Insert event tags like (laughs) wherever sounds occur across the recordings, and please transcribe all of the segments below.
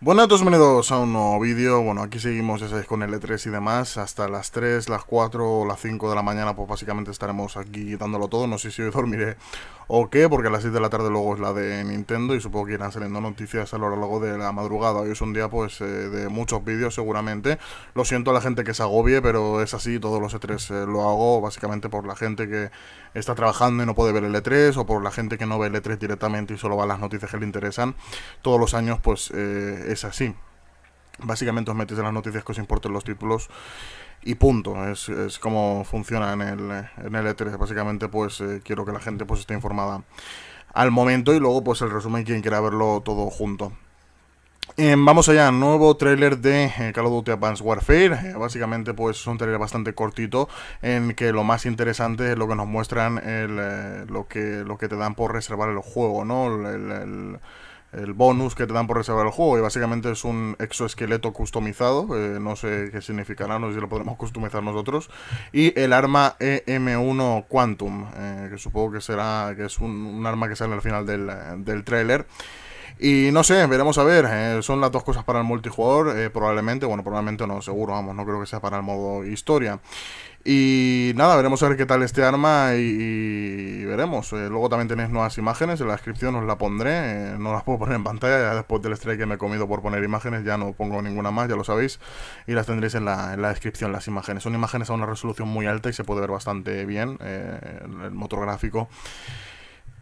Buenas, bienvenidos a un nuevo vídeo. Bueno, aquí seguimos, ya sabéis, con L3 e y demás. Hasta las 3, las 4 o las 5 de la mañana, pues básicamente estaremos aquí dándolo todo. No sé si hoy (laughs) dormiré o qué, porque a las 6 de la tarde luego es la de Nintendo y supongo que irán saliendo noticias a lo largo de la madrugada. Hoy es un día, pues, eh, de muchos vídeos seguramente. Lo siento a la gente que se agobie, pero es así, todos los E3 eh, lo hago básicamente por la gente que está trabajando y no puede ver el e 3 o por la gente que no ve el e 3 directamente y solo va a las noticias que le interesan. Todos los años, pues... Eh, es así. Básicamente os metéis en las noticias que os importen los títulos y punto. Es, como funciona en el, en E3. E básicamente, pues eh, quiero que la gente pues esté informada al momento y luego pues el resumen quien quiera verlo todo junto. Eh, vamos allá, nuevo trailer de eh, Call of Duty Advanced Warfare. básicamente, pues es un trailer bastante cortito en que lo más interesante es lo que nos muestran, lo, que, lo que te dan por reservar el juego, ¿no? el el bonus que te dan por reservar el juego y básicamente es un exoesqueleto customizado, eh, no sé qué significará, no sé si lo podremos customizar nosotros, y el arma EM1 Quantum, eh, que supongo que será que es un, arma que sale al final del, del tráiler. Y no sé, veremos a ver. Eh, son las dos cosas para el multijugador. Eh, probablemente, bueno, probablemente no, seguro, vamos, no creo que sea para el modo historia. Y nada, veremos a ver qué tal este arma y, veremos. Eh, luego también tenéis nuevas imágenes, en la descripción os la pondré. no las puedo poner en pantalla, ya después del strike que me he comido por poner imágenes, ya no pongo ninguna más, ya lo sabéis. Y las tendréis en la, descripción, las imágenes. Son imágenes a una resolución muy alta y se puede ver bastante bien el motor gráfico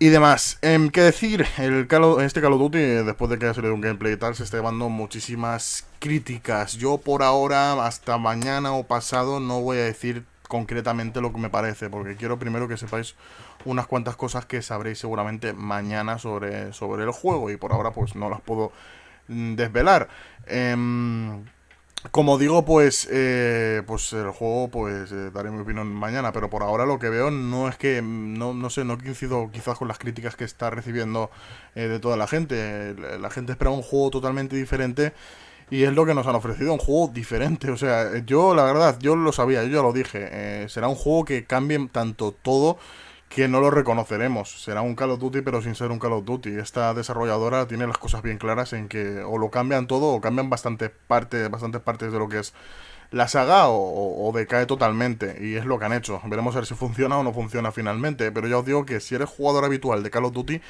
y demás. Em, ¿Qué decir? El este Call of Duty, después de que haya salido un gameplay y tal, se está llevando muchísimas críticas. Yo por ahora, hasta mañana o pasado, no voy a decir concretamente lo que me parece, porque quiero primero que sepáis unas cuantas cosas que sabréis seguramente mañana sobre, sobre el juego y por ahora pues no las puedo mm, desvelar. Em, como digo, pues, eh, pues el juego, pues eh, daré mi opinión mañana, pero por ahora lo que veo no es que, no, no sé, no coincido quizás con las críticas que está recibiendo eh, de toda la gente. La gente espera un juego totalmente diferente y es lo que nos han ofrecido, un juego diferente. O sea, yo la verdad, yo lo sabía, yo ya lo dije, será un juego que cambie tanto todo que no lo reconoceremos. Será un Call of Duty, pero sin ser un Call of Duty. Esta desarrolladora tiene las cosas bien claras en que o lo cambian todo o cambian bastante parte, bastantes partes de lo que es la saga o, decae totalmente. Y es lo que han hecho. Veremos a ver si funciona o no funciona finalmente. Pero ya os digo que si eres jugador habitual de Call of Duty,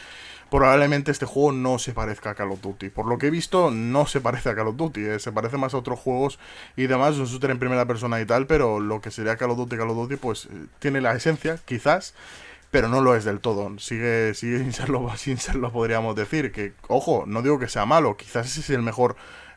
probablemente este juego no se parezca a Call of Duty. Por lo que he visto, no se parece a Call of Duty. Eh. Se parece más a otros juegos y demás, un shooter en primera persona y tal. Pero lo que sería Call of Duty, Call of Duty, pues eh, tiene la esencia, quizás pero no lo es del todo. Sigue, (laughs) sin, serlo, sin serlo, podríamos decir. Que, ojo, no digo que sea malo, quizás ese es el mejor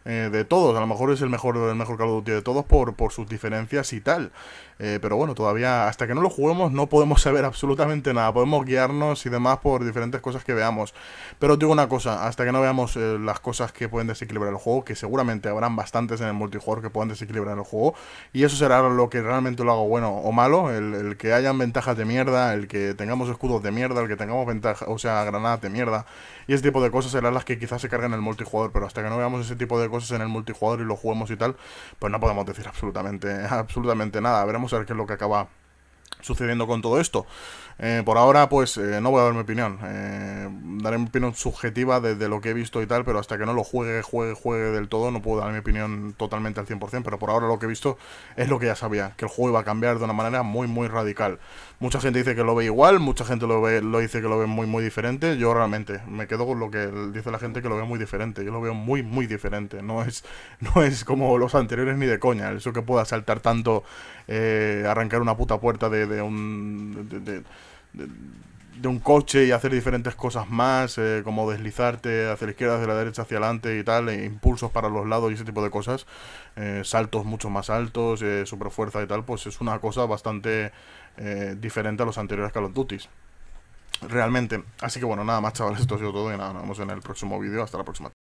eh, de todos. A lo mejor es el mejor, el mejor Call of Duty de todos por, por sus diferencias y tal. Eh, pero bueno, todavía hasta que no lo juguemos no podemos (laughs) saber absolutamente nada. Podemos guiarnos y demás por diferentes cosas que veamos. Pero os digo una cosa, hasta que no veamos eh, las cosas que pueden desequilibrar el juego, que seguramente habrán bastantes en el multijugador que puedan desequilibrar el juego, y eso será lo que realmente lo hago bueno o malo, el, que hayan ventajas de mierda, el que tengamos escudos de mierda, el que tengamos ventaja, o sea, granadas de mierda, y ese tipo de cosas serán las que quizás se carguen en el multijugador, pero hasta que no veamos ese tipo de cosas cosas en el multijugador y lo juguemos y tal, pues no podemos decir absolutamente, (laughs) absolutamente nada. Veremos a ver qué es lo que acaba sucediendo con todo esto. Eh, por ahora, pues eh, no voy a dar mi opinión. Eh, daré mi opinión subjetiva desde lo que he visto y tal, pero hasta que no lo juegue, juegue, juegue del todo, no puedo dar mi opinión totalmente al 100%. Pero por ahora lo que he visto es lo que ya sabía, que el juego iba a cambiar de una manera muy, muy radical. Mucha gente dice que lo ve igual, mucha gente lo, ve, lo dice que lo ve muy, muy diferente. Yo realmente me quedo con lo que dice la gente que lo ve muy diferente. Yo lo veo muy, muy diferente. No es, (laughs) no es como los anteriores ni de coña. Eso que pueda saltar tanto, arrancar una puta puerta de de un, de, un coche y hacer diferentes cosas más, eh, como deslizarte hacia la izquierda, hacia la derecha, hacia adelante y tal, e impulsos para los lados y ese tipo de cosas, eh, saltos mucho más altos, eh, super fuerza y tal, pues es una cosa bastante eh, diferente a los anteriores Call of Duty. Realmente. Así que bueno, nada más chavales, esto ha sido todo y nada, nos vemos en el próximo vídeo. Hasta la próxima.